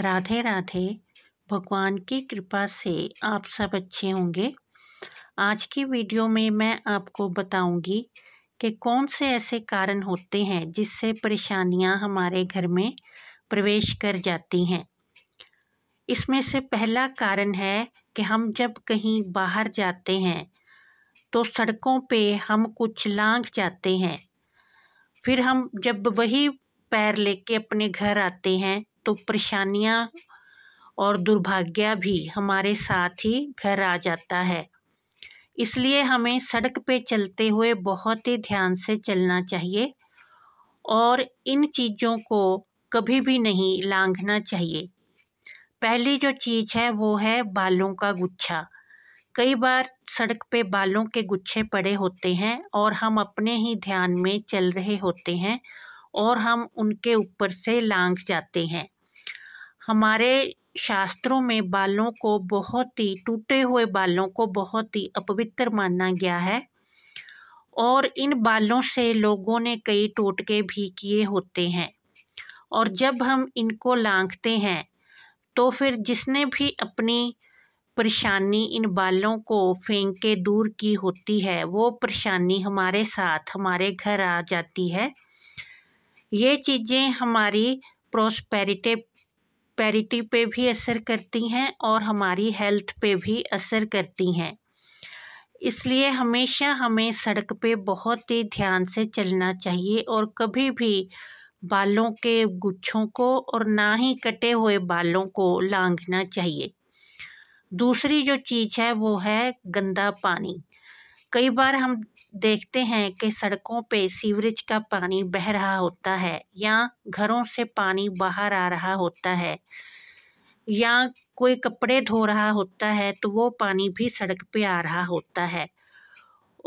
राधे राधे भगवान की कृपा से आप सब अच्छे होंगे आज की वीडियो में मैं आपको बताऊंगी कि कौन से ऐसे कारण होते हैं जिससे परेशानियां हमारे घर में प्रवेश कर जाती हैं इसमें से पहला कारण है कि हम जब कहीं बाहर जाते हैं तो सड़कों पे हम कुछ लांग जाते हैं फिर हम जब वही पैर लेके अपने घर आते हैं तो परेशानियाँ और दुर्भाग्य भी हमारे साथ ही घर आ जाता है इसलिए हमें सड़क पे चलते हुए बहुत ही ध्यान से चलना चाहिए और इन चीज़ों को कभी भी नहीं लांघना चाहिए पहली जो चीज़ है वो है बालों का गुच्छा कई बार सड़क पे बालों के गुच्छे पड़े होते हैं और हम अपने ही ध्यान में चल रहे होते हैं और हम उनके ऊपर से लांघ जाते हैं हमारे शास्त्रों में बालों को बहुत ही टूटे हुए बालों को बहुत ही अपवित्र माना गया है और इन बालों से लोगों ने कई टोटके भी किए होते हैं और जब हम इनको लांघते हैं तो फिर जिसने भी अपनी परेशानी इन बालों को फेंक के दूर की होती है वो परेशानी हमारे साथ हमारे घर आ जाती है ये चीज़ें हमारी प्रोस्पेरिटी पैरिटी पे भी असर करती हैं और हमारी हेल्थ पे भी असर करती हैं इसलिए हमेशा हमें सड़क पे बहुत ही ध्यान से चलना चाहिए और कभी भी बालों के गुच्छों को और ना ही कटे हुए बालों को लांघना चाहिए दूसरी जो चीज़ है वो है गंदा पानी कई बार हम देखते हैं कि सड़कों पे सीवरेज का पानी बह रहा होता है या घरों से पानी बाहर आ रहा होता है या कोई कपड़े धो रहा होता है तो वो पानी भी सड़क पे आ रहा होता है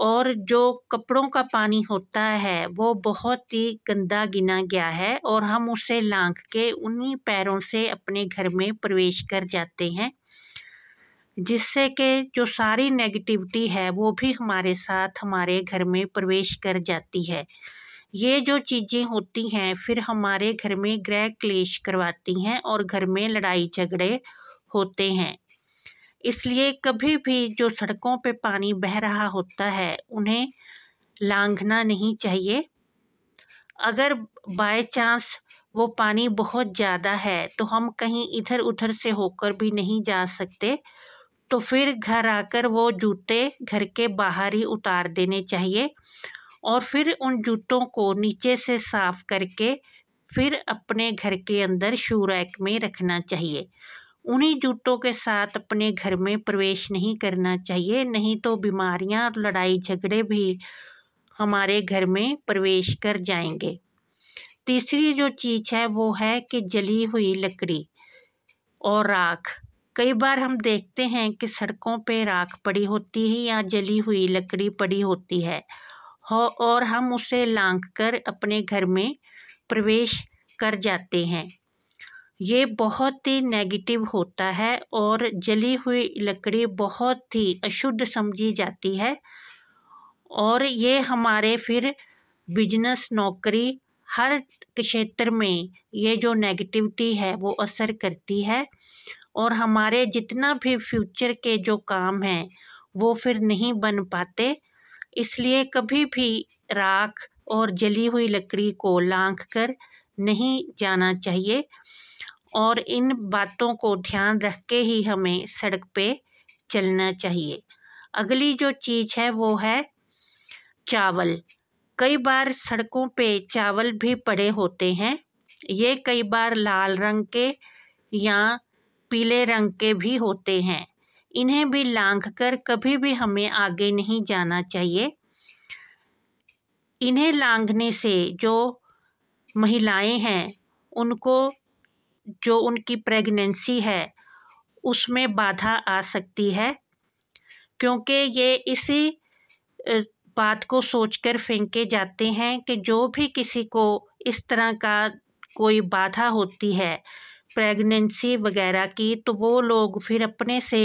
और जो कपड़ों का पानी होता है वो बहुत ही गंदा गिना गया है और हम उसे लांघ के उन्हीं पैरों से अपने घर में प्रवेश कर जाते हैं जिससे कि जो सारी नेगेटिविटी है वो भी हमारे साथ हमारे घर में प्रवेश कर जाती है ये जो चीज़ें होती हैं फिर हमारे घर में ग्रह क्लेश करवाती हैं और घर में लड़ाई झगड़े होते हैं इसलिए कभी भी जो सड़कों पे पानी बह रहा होता है उन्हें लांघना नहीं चाहिए अगर बाय चांस वो पानी बहुत ज़्यादा है तो हम कहीं इधर उधर से होकर भी नहीं जा सकते तो फिर घर आकर वो जूते घर के बाहर ही उतार देने चाहिए और फिर उन जूतों को नीचे से साफ़ करके फिर अपने घर के अंदर शू रैक में रखना चाहिए उन्हीं जूतों के साथ अपने घर में प्रवेश नहीं करना चाहिए नहीं तो बीमारियां और लड़ाई झगड़े भी हमारे घर में प्रवेश कर जाएंगे तीसरी जो चीज़ है वो है कि जली हुई लकड़ी और राख कई बार हम देखते हैं कि सड़कों पे राख पड़ी होती है या जली हुई लकड़ी पड़ी होती है हो और हम उसे लांग कर अपने घर में प्रवेश कर जाते हैं ये बहुत ही नेगेटिव होता है और जली हुई लकड़ी बहुत ही अशुद्ध समझी जाती है और ये हमारे फिर बिजनेस नौकरी हर क्षेत्र में ये जो नेगेटिविटी है वो असर करती है और हमारे जितना भी फ्यूचर के जो काम हैं वो फिर नहीं बन पाते इसलिए कभी भी राख और जली हुई लकड़ी को लाख कर नहीं जाना चाहिए और इन बातों को ध्यान रख के ही हमें सड़क पे चलना चाहिए अगली जो चीज़ है वो है चावल कई बार सड़कों पे चावल भी पड़े होते हैं ये कई बार लाल रंग के या पीले रंग के भी होते हैं इन्हें भी लांघ कर कभी भी हमें आगे नहीं जाना चाहिए इन्हें लांघने से जो महिलाएं हैं उनको जो उनकी प्रेगनेंसी है उसमें बाधा आ सकती है क्योंकि ये इसी बात को सोचकर फेंके जाते हैं कि जो भी किसी को इस तरह का कोई बाधा होती है प्रेगनेंसी वगैरह की तो वो लोग फिर अपने से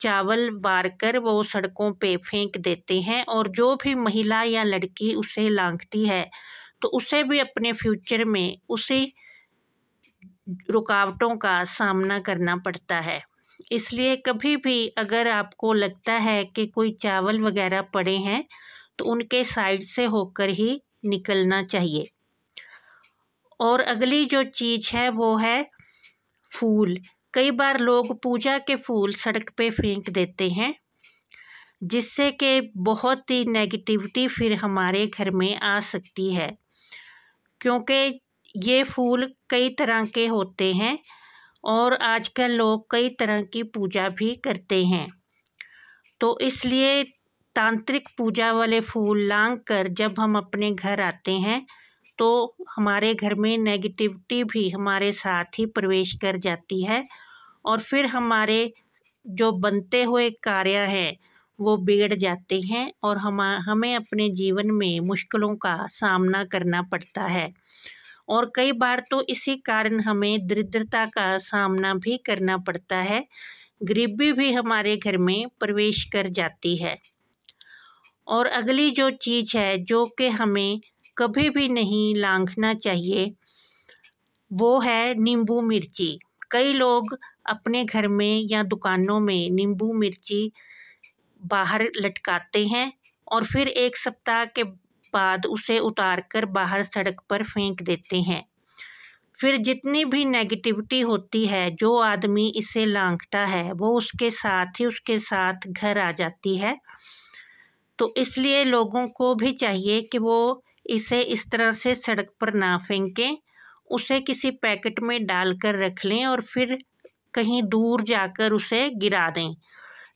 चावल बार कर वो सड़कों पे फेंक देते हैं और जो भी महिला या लड़की उसे लांघती है तो उसे भी अपने फ्यूचर में उसी रुकावटों का सामना करना पड़ता है इसलिए कभी भी अगर आपको लगता है कि कोई चावल वगैरह पड़े हैं तो उनके साइड से होकर ही निकलना चाहिए और अगली जो चीज़ है वो है फूल कई बार लोग पूजा के फूल सड़क पे फेंक देते हैं जिससे कि बहुत ही नेगेटिविटी फिर हमारे घर में आ सकती है क्योंकि ये फूल कई तरह के होते हैं और आजकल लोग कई तरह की पूजा भी करते हैं तो इसलिए तांत्रिक पूजा वाले फूल लांग कर जब हम अपने घर आते हैं तो हमारे घर में नेगेटिविटी भी हमारे साथ ही प्रवेश कर जाती है और फिर हमारे जो बनते हुए कार्य हैं वो बिगड़ जाते हैं और हम हमें अपने जीवन में मुश्किलों का सामना करना पड़ता है और कई बार तो इसी कारण हमें दरिद्रता का सामना भी करना पड़ता है गरीबी भी हमारे घर में प्रवेश कर जाती है और अगली जो चीज़ है जो कि हमें कभी भी नहीं लांघना चाहिए वो है नींबू मिर्ची कई लोग अपने घर में या दुकानों में नींबू मिर्ची बाहर लटकाते हैं और फिर एक सप्ताह के बाद उसे उतारकर बाहर सड़क पर फेंक देते हैं फिर जितनी भी नेगेटिविटी होती है जो आदमी इसे लांघता है वो उसके साथ ही उसके साथ घर आ जाती है तो इसलिए लोगों को भी चाहिए कि वो इसे इस तरह से सड़क पर ना फेंकें उसे किसी पैकेट में डालकर रख लें और फिर कहीं दूर जाकर उसे गिरा दें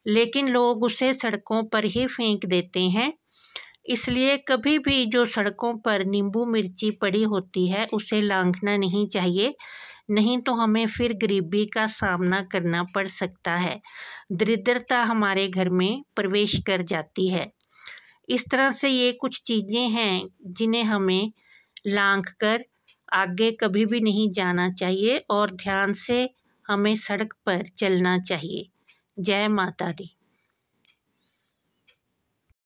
लेकिन लोग उसे सड़कों पर ही फेंक देते हैं इसलिए कभी भी जो सड़कों पर नींबू मिर्ची पड़ी होती है उसे लांघना नहीं चाहिए नहीं तो हमें फिर गरीबी का सामना करना पड़ सकता है दरिद्रता हमारे घर में प्रवेश कर जाती है इस तरह से ये कुछ चीज़ें हैं जिन्हें हमें लांघ कर आगे कभी भी नहीं जाना चाहिए और ध्यान से हमें सड़क पर चलना चाहिए जय माता दी